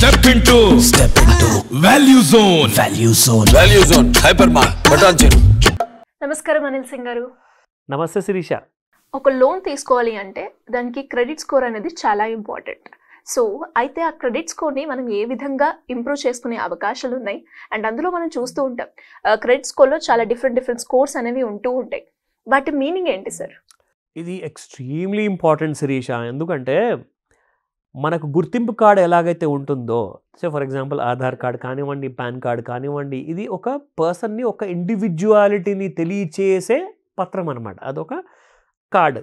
Step into step into value zone value zone value zone hyper mark Patancheru నమస్కారం అనిల్ సింగ్ గారు నమస్తే శిరీష ఒక లోన్ తీసుకోవాలి అంటే దానికి క్రెడిట్ స్కోర్ అనేది చాలా ఇంపార్టెంట్ సో అయితే ఆ క్రెడిట్ స్కోర్ని మనం ఏ విధంగా ఇంప్రూవ్ చేసుకునే అవకాశాలు ఉన్నాయి అండ్ అందులో మనం చూస్తూ ఉంటాం క్రెడిట్ స్కోర్లో చాలా డిఫరెంట్ డిఫరెంట్ స్కోర్స్ అనేవి ఉంటూ ఉంటాయి వాటి మీనింగ్ ఏంటి సార్ ఇది ఎక్స్ట్రీమ్లీ ఇంపార్టెంట్ శిరీష ఎందుకంటే మనకు గుర్తింపు కార్డు ఎలాగైతే ఉంటుందో so for example Aadhaar card కానివ్వండి పాన్ కార్డ్ కానివ్వండి ఇది ఒక పర్సన్ని ఒక ఇండివిజువాలిటీని తెలియచేసే పత్రం అనమాట అదొక కార్డ్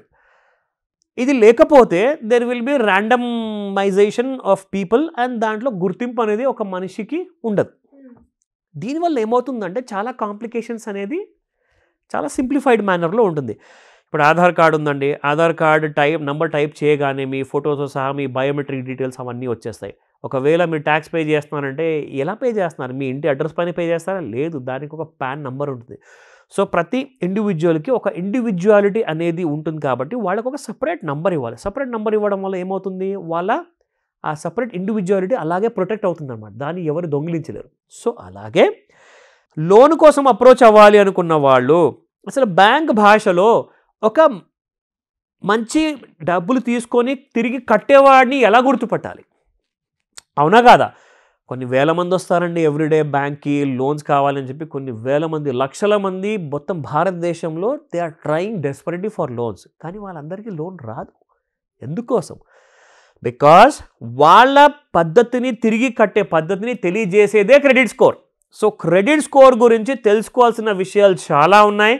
ఇది లేకపోతే there will be randomization of people and దాంట్లో గుర్తింపు అనేది ఒక మనిషికి ఉండదు దీనివల్ల ఏమవుతుందంటే చాలా కాంప్లికేషన్స్ అనేది చాలా సింప్లిఫైడ్ మేనర్లో ఉంటుంది ఇప్పుడు ఆధార్ కార్డు ఉందండి Aadhaar card type number type చేయగానే మీ ఫొటోస్తో సహా మీ బయోమెట్రిక్ డీటెయిల్స్ అవన్నీ వచ్చేస్తాయి ఒకవేళ మీరు ట్యాక్స్ పే చేస్తున్నారంటే ఎలా పే చేస్తున్నారు మీ ఇంటి అడ్రస్ పైన పే చేస్తారా లేదు దానికి ఒక ప్యాన్ నెంబర్ ఉంటుంది సో ప్రతి ఇండివిజువల్కి ఒక ఇండివిజువాలిటీ అనేది ఉంటుంది కాబట్టి వాళ్ళకు ఒక సపరేట్ నెంబర్ ఇవ్వాలి సపరేట్ నెంబర్ ఇవ్వడం వల్ల ఏమవుతుంది వాళ్ళ ఆ సపరేట్ ఇండివిజువాలిటీ అలాగే ప్రొటెక్ట్ అవుతుంది అనమాట దాన్ని ఎవరు దొంగిలించలేరు సో అలాగే లోన్ కోసం అప్రోచ్ అవ్వాలి అనుకున్న వాళ్ళు అసలు బ్యాంక్ భాషలో ఒక మంచి డబ్బులు తీసుకొని తిరిగి కట్టేవాడిని ఎలా గుర్తుపట్టాలి అవునా కాదా కొన్ని వేల మంది వస్తారండి ఎవ్రీడే బ్యాంక్కి లోన్స్ కావాలని చెప్పి కొన్ని వేల మంది లక్షల మంది మొత్తం భారతదేశంలో they are trying desperately for loans కానీ వాళ్ళందరికీ లోన్ రాదు ఎందుకోసం బికాస్ వాళ్ళ పద్ధతిని తిరిగి కట్టే పద్ధతిని తెలియజేసేదే credit score so credit score గురించి తెలుసుకోవాల్సిన విషయాలు చాలా ఉన్నాయి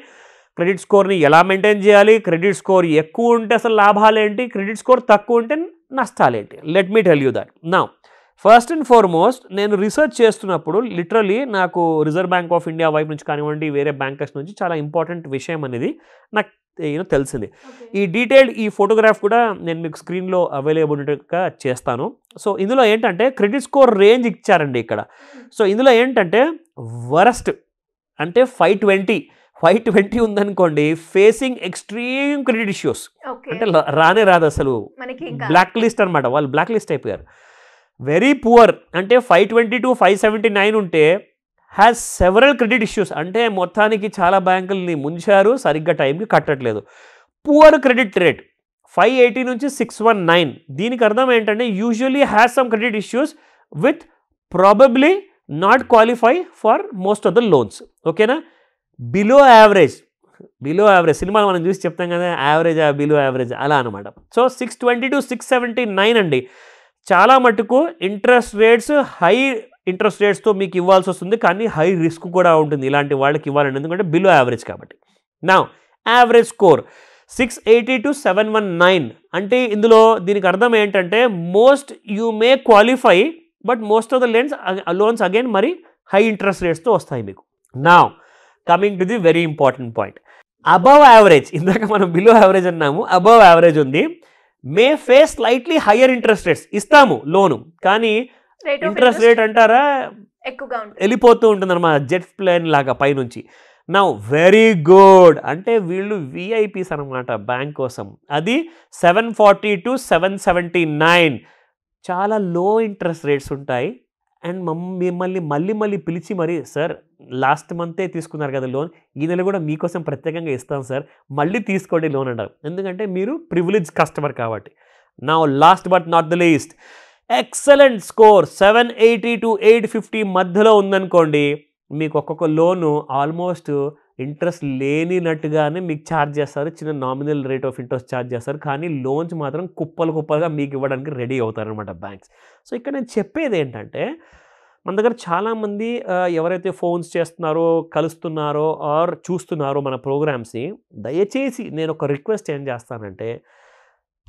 క్రెడిట్ స్కోర్ని ఎలా మెయింటైన్ చేయాలి క్రెడిట్ స్కోర్ ఎక్కువ ఉంటే అసలు లాభాలేంటి క్రెడిట్ స్కోర్ తక్కువ ఉంటే నష్టాలేంటి let me tell you that నా ఫస్ట్ అండ్ ఫార్మోస్ట్ నేను రీసెర్చ్ చేస్తున్నప్పుడు లిటరలీ నాకు రిజర్వ్ బ్యాంక్ ఆఫ్ ఇండియా వైపు నుంచి కానివ్వండి వేరే బ్యాంకర్స్ నుంచి చాలా ఇంపార్టెంట్ విషయం అనేది నాకు యూనో తెలిసింది ఈ డీటెయిల్డ్ ఈ ఫోటోగ్రాఫ్ కూడా నేను మీకు స్క్రీన్లో ఉన్నట్టుగా చేస్తాను సో ఇందులో ఏంటంటే క్రెడిట్ స్కోర్ రేంజ్ ఇచ్చారండి ఇక్కడ సో ఇందులో ఏంటంటే వరస్ట్ అంటే ఫైవ్ ట్వంటీ ఫైవ్ ట్వంటీ ఉందనుకోండి ఫేసింగ్ ఎక్స్ట్రీమ్ క్రెడిట్ ఇష్యూస్ అంటే రానే రాదు అసలు బ్లాక్ లిస్ట్ అనమాట వాళ్ళు బ్లాక్ లిస్ట్ అయిపోయారు వెరీ పువర్ అంటే five twenty two five seventy nine ఉంటే హ్యాస్ సెవరల్ క్రెడిట్ ఇష్యూస్ అంటే మొత్తానికి చాలా బ్యాంకుల్ని ముంచారు సరిగ్గా టైంకి కట్టట్లేదు poor credit rate five eighty నుంచి సిక్స్ వన్ నైన్ దీనికి అర్థం ఏంటంటే usually has some credit issues with probably not qualify for most of the loans ఓకేనా బిలో యావరేజ్ బిలో యావరేజ్ సినిమాలు మనం చూసి చెప్తాం కదా యావరేజ్ బిలో యావరేజ్ అలా అనమాట so six twenty two six seventy nine అండి చాలా మటుకు ఇంట్రెస్ట్ రేట్స్ హై ఇంట్రెస్ట్ రేట్స్తో మీకు ఇవ్వాల్సి వస్తుంది కానీ హై రిస్క్ కూడా ఉంటుంది ఇలాంటి వాళ్ళకి ఇవ్వాలండి ఎందుకంటే బిలో యావరేజ్ కాబట్టి నా average score six eighty two seven one nine అంటే ఇందులో దీనికి అర్థం ఏంటంటే most you may qualify but most of the lens loans again మరి హై ఇంట్రెస్ట్ రేట్స్తో వస్తాయి మీకు నా coming to the very important point above average ఇందాక మనం బిలో యావరేజ్ అన్నాము అబవ్ యావరేజ్ ఉంది may face slightly higher interest rates ఇస్తాము లోను కానీ ఇంట్రెస్ట్ రేట్ అంటారా ఎక్కువగా వెళ్ళిపోతూ ఉంటుంది అనమాట జెట్ ప్లేన్ లాగా పైనుంచి నా వెరీ గుడ్ అంటే వీళ్ళు విఐపీస్ అనమాట బ్యాంక్ కోసం అది seven forty two seven seventy nine చాలా లో ఇంట్రెస్ట్ రేట్స్ ఉంటాయి అండ్ మిమ్మల్ని మళ్ళీ మళ్ళీ పిలిచి మరి సార్ లాస్ట్ మంతే తీసుకున్నారు కదా లోన్ ఈ నెల కూడా మీకోసం ప్రత్యేకంగా ఇస్తాం సార్ మళ్ళీ తీసుకోండి లోన్ అంటారు ఎందుకంటే మీరు ప్రివిలేజ్ కస్టమర్ కాబట్టి నా last but not the least excellent score seven eighty two eight fifty మధ్యలో ఉందనుకోండి మీకు ఒక్కొక్క లోను ఆల్మోస్ట్ ఇంట్రెస్ట్ లేనినట్టుగానే మీకు ఛార్జ్ చేస్తారు చిన్న nominal rate of interest charge చేస్తారు కానీ లోన్స్ మాత్రం కుప్పలు కుప్పలుగా మీకు ఇవ్వడానికి రెడీ అవుతారనమాట బ్యాంక్స్ సో ఇక్కడ నేను చెప్పేది ఏంటంటే మన దగ్గర చాలామంది ఎవరైతే ఫోన్స్ చేస్తున్నారో కలుస్తున్నారో ఆర్ చూస్తున్నారో మన ప్రోగ్రామ్స్ని దయచేసి నేను ఒక రిక్వెస్ట్ ఏం చేస్తానంటే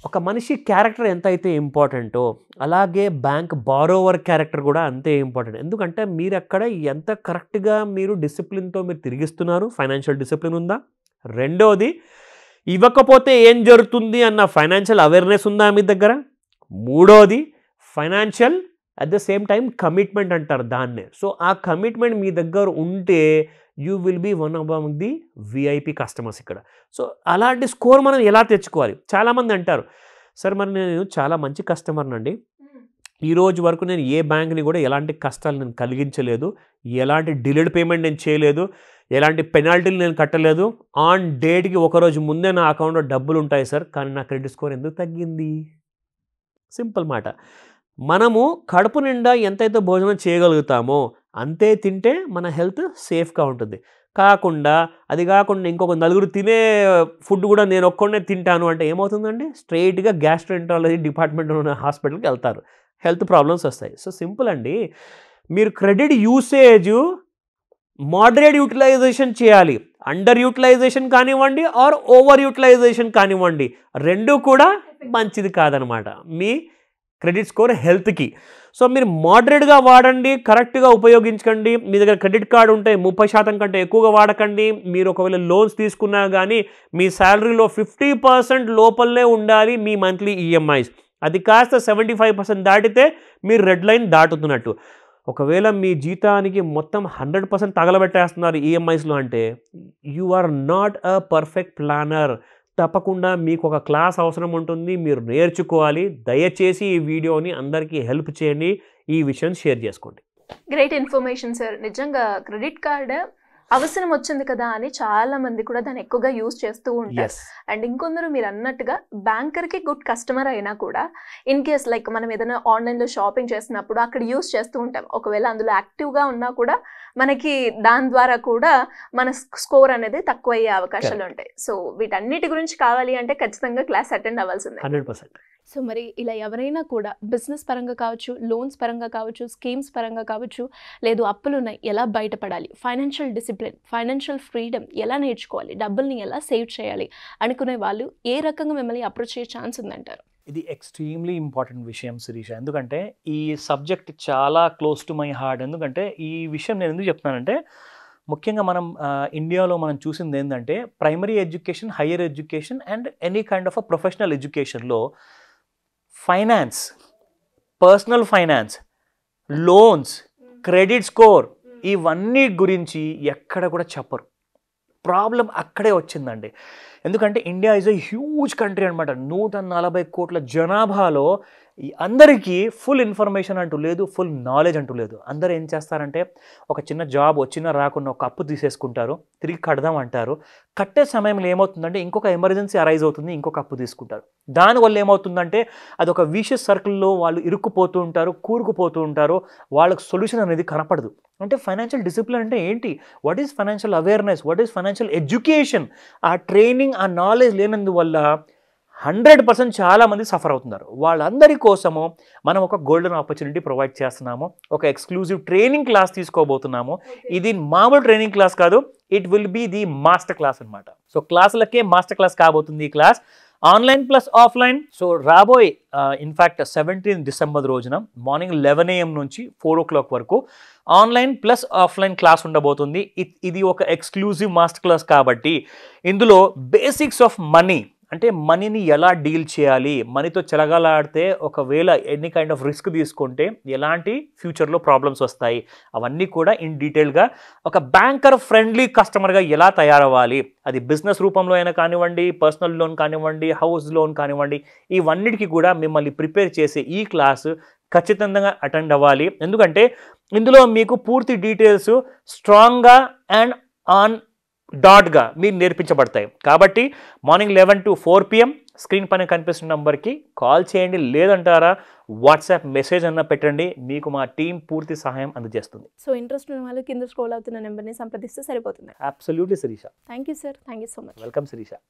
ఒక మనిషి క్యారెక్టర్ ఎంత అయితే ఇంపార్టెంటో అలాగే బ్యాంక్ బారోవర్ క్యారెక్టర్ కూడా అంతే ఇంపార్టెంట్ ఎందుకంటే మీరు అక్కడ ఎంత కరెక్ట్గా మీరు డిసిప్లిన్తో మీరు తిరిగిస్తున్నారు ఫైనాన్షియల్ డిసిప్లిన్ ఉందా రెండోది ఇవ్వకపోతే ఏం జరుగుతుంది అన్న ఫైనాన్షియల్ అవేర్నెస్ ఉందా మీ దగ్గర మూడోది financial at the same time commitment అంటారు దాన్నే సో ఆ కమిట్మెంట్ మీ దగ్గర ఉంటే you will be one of the VIP customers ఇక్కడ సో అలాంటి స్కోర్ మనం ఎలా తెచ్చుకోవాలి చాలామంది అంటారు సార్ మరి నేను చాలా మంచి కస్టమర్నండి hmm. ఈ రోజు వరకు నేను ఏ బ్యాంక్ని కూడా ఎలాంటి కష్టాలు నేను కలిగించలేదు ఎలాంటి డిలేడ్ పేమెంట్ నేను చేయలేదు ఎలాంటి పెనాల్టీలు నేను కట్టలేదు ఆన్ డేట్కి ఒకరోజు ముందే నా అకౌంట్లో డబ్బులు ఉంటాయి సార్ కానీ నా క్రెడిట్ స్కోర్ ఎందుకు తగ్గింది సింపుల్ మాట మనము కడుపు నిండా ఎంతైతే భోజనం చేయగలుగుతామో అంతే తింటే మన హెల్త్ సేఫ్గా ఉంటుంది కాకుండా అది కాకుండా ఇంకొక నలుగురు తినే ఫుడ్ కూడా నేను ఒక్కడనే తింటాను అంటే ఏమవుతుందండి స్ట్రైట్గా గ్యాస్ట్రెంటాలజీ డిపార్ట్మెంట్ ఉన్న హాస్పిటల్కి వెళ్తారు హెల్త్ ప్రాబ్లమ్స్ వస్తాయి సో సింపుల్ అండి మీరు క్రెడిట్ యూసేజ్ మోడరేట్ యూటిలైజేషన్ చేయాలి అండర్ యూటిలైజేషన్ కానివ్వండి ఆర్ ఓవర్ యూటిలైజేషన్ కానివ్వండి రెండు కూడా మంచిది కాదనమాట మీ క్రెడిట్ స్కోర్ హెల్త్కి సో మీరు మోడరేట్గా వాడండి కరెక్ట్గా ఉపయోగించకండి మీ దగ్గర క్రెడిట్ కార్డు ఉంటే ముప్పై శాతం కంటే ఎక్కువగా వాడకండి మీరు ఒకవేళ లోన్స్ తీసుకున్నా కానీ మీ శాలరీలో ఫిఫ్టీ పర్సెంట్ లోపలనే ఉండాలి మీ మంత్లీ ఈఎంఐస్ అది కాస్త సెవెంటీ ఫైవ్ పర్సెంట్ దాటితే మీరు రెడ్ లైన్ దాటుతున్నట్టు ఒకవేళ మీ జీతానికి మొత్తం హండ్రెడ్ పర్సెంట్ తగలబెట్టేస్తున్నారు ఈఎంఐస్లో అంటే you are not a perfect planner తప్పకుండా మీకు ఒక క్లాస్ అవసరం ఉంటుంది మీరు నేర్చుకోవాలి దయచేసి ఈ వీడియోని అందరికీ హెల్ప్ చేయండి ఈ విషయం షేర్ చేసుకోండి గ్రేట్ ఇన్ఫర్మేషన్ సార్ నిజంగా క్రెడిట్ కార్డు అవసరం వచ్చింది కదా అని చాలా మంది కూడా దాన్ని ఎక్కువగా యూజ్ చేస్తూ ఉంటారు అండ్ ఇంకొందరు మీరు అన్నట్టుగా బ్యాంకర్ కి గుడ్ కస్టమర్ అయినా కూడా ఇన్ కేస్ లైక్ మనం ఏదైనా ఆన్లైన్ లో షాపింగ్ చేసినప్పుడు అక్కడ యూజ్ చేస్తూ ఉంటాం ఒకవేళ అందులో యాక్టివ్ గా ఉన్నా కూడా మనకి దాని ద్వారా కూడా మన స్కోర్ అనేది తక్కువ అయ్యే అవకాశాలు ఉంటాయి సో వీటన్నిటి గురించి కావాలి అంటే ఖచ్చితంగా క్లాస్ అటెండ్ అవ్వాల్సిందే హండ్రెడ్ పర్సెంట్ సో మరి ఇలా ఎవరైనా కూడా బిజినెస్ పరంగా కావచ్చు లోన్స్ పరంగా కావచ్చు స్కీమ్స్ పరంగా కావచ్చు లేదు అప్పులు ఉన్నాయి ఎలా బయటపడాలి ఫైనాన్షియల్ డిసిప్లిన్ ఫైనాన్షియల్ ఫ్రీడమ్ ఎలా నేర్చుకోవాలి డబ్బుల్ని ఎలా సేవ్ చేయాలి అనుకునే వాళ్ళు ఏ రకంగా మిమ్మల్ని అప్రోచ్ అయ్యే ఛాన్స్ ఉందంటారు ఇది ఎక్స్ట్రీమ్లీ ఇంపార్టెంట్ విషయం శిరీష ఎందుకంటే ఈ సబ్జెక్ట్ చాలా క్లోజ్ టు మై హార్ట్ ఎందుకంటే ఈ విషయం నేను ఎందుకు చెప్తున్నానంటే ముఖ్యంగా మనం ఇండియాలో మనం చూసింది ఏంటంటే primary education higher education and any kind of uh professional ఎడ్యుకేషన్లో finance personal finance loans credit score ఇవన్నీ గురించి ఎక్కడ కూడా చెప్పరు ప్రాబ్లం అక్కడే వచ్చిందండి ఎందుకంటే India is a huge country అనమాట నూట నలభై కోట్ల జనాభాలో అందరికీ ఫుల్ ఇన్ఫర్మేషన్ అంటూ లేదు ఫుల్ నాలెడ్జ్ అంటూ లేదు అందరూ ఏం చేస్తారంటే ఒక చిన్న జాబ్ వచ్చినా రాకుండా ఒక అప్పు తీసేసుకుంటారు తిరిగి కడదాం అంటారు కట్టే సమయంలో ఏమవుతుందంటే ఇంకొక ఎమర్జెన్సీ అరైజ్ అవుతుంది ఇంకొక అప్పు తీసుకుంటారు దానివల్ల ఏమవుతుందంటే అది ఒక విషస్ సర్కిల్లో వాళ్ళు ఇరుక్కుపోతూ ఉంటారు కూరుకుపోతూ ఉంటారు వాళ్ళకి సొల్యూషన్ అనేది కనపడదు అంటే ఫైనాన్షియల్ డిసిప్లిన్ అంటే ఏంటి what is financial awareness what is financial education ఆ ట్రైనింగ్ ఆ నాలెడ్జ్ లేనందువల్ల హండ్రెడ్ పర్సెంట్ చాలామంది సఫర్ అవుతున్నారు వాళ్ళందరి కోసము మనం ఒక గోల్డెన్ ఆపర్చునిటీ ప్రొవైడ్ చేస్తున్నాము ఒక ఎక్స్క్లూజివ్ ట్రైనింగ్ క్లాస్ తీసుకోబోతున్నాము ఇది మామూలు ట్రైనింగ్ క్లాస్ కాదు it will be the master class అనమాట సో క్లాసులకే మాస్టర్ క్లాస్ కాబోతుంది ఈ class online plus offline so రాబోయే ఇన్ఫ్యాక్ట్ సెవెంటీన్ డిసెంబర్ రోజున మార్నింగ్ లెవెన్ ఏఎం నుంచి ఫోర్ ఓ క్లాక్ వరకు ఆన్లైన్ ప్లస్ ఆఫ్లైన్ క్లాస్ ఉండబోతుంది ఇది ఒక ఎక్స్క్లూజివ్ మాస్టర్ క్లాస్ కాబట్టి ఇందులో బేసిక్స్ ఆఫ్ మనీ అంటే మనీని ఎలా డీల్ చేయాలి మనీతో చెలగలాడితే ఒకవేళ ఎన్ని కైండ్ ఆఫ్ రిస్క్ తీసుకుంటే ఎలాంటి ఫ్యూచర్లో ప్రాబ్లమ్స్ వస్తాయి అవన్నీ కూడా ఇన్ డీటెయిల్గా ఒక బ్యాంకర్ ఫ్రెండ్లీ కస్టమర్గా ఎలా తయారవ్వాలి అది బిజినెస్ రూపంలో అయినా కానివ్వండి పర్సనల్ లోన్ కానివ్వండి హౌస్ లోన్ కానివ్వండి ఇవన్నిటికీ కూడా మిమ్మల్ని ప్రిపేర్ చేసే ఈ క్లాసు ఖచ్చితంగా అటెండ్ అవ్వాలి ఎందుకంటే ఇందులో మీకు పూర్తి డీటెయిల్స్ స్ట్రాంగ్గా అండ్ ఆన్ డాట్గా మీరు నేర్పించబడతాయి కాబట్టి morning eleven to four PM screen పైన కనిపిస్తున్న నెంబర్కి కాల్ చేయండి లేదంటారా వాట్సాప్ మెసేజ్ అన్న పెట్టండి మీకు మా టీం పూర్తి సహాయం అందజేస్తుంది సో ఇంట్రెస్ట్ ఉన్న వాళ్ళు కింద స్క్రోల్ అవుతున్న నెంబర్ని సంప్రదిస్తే సరిపోతుంది absolutely Shirisha thank you sir thank you so much welcome Sirisha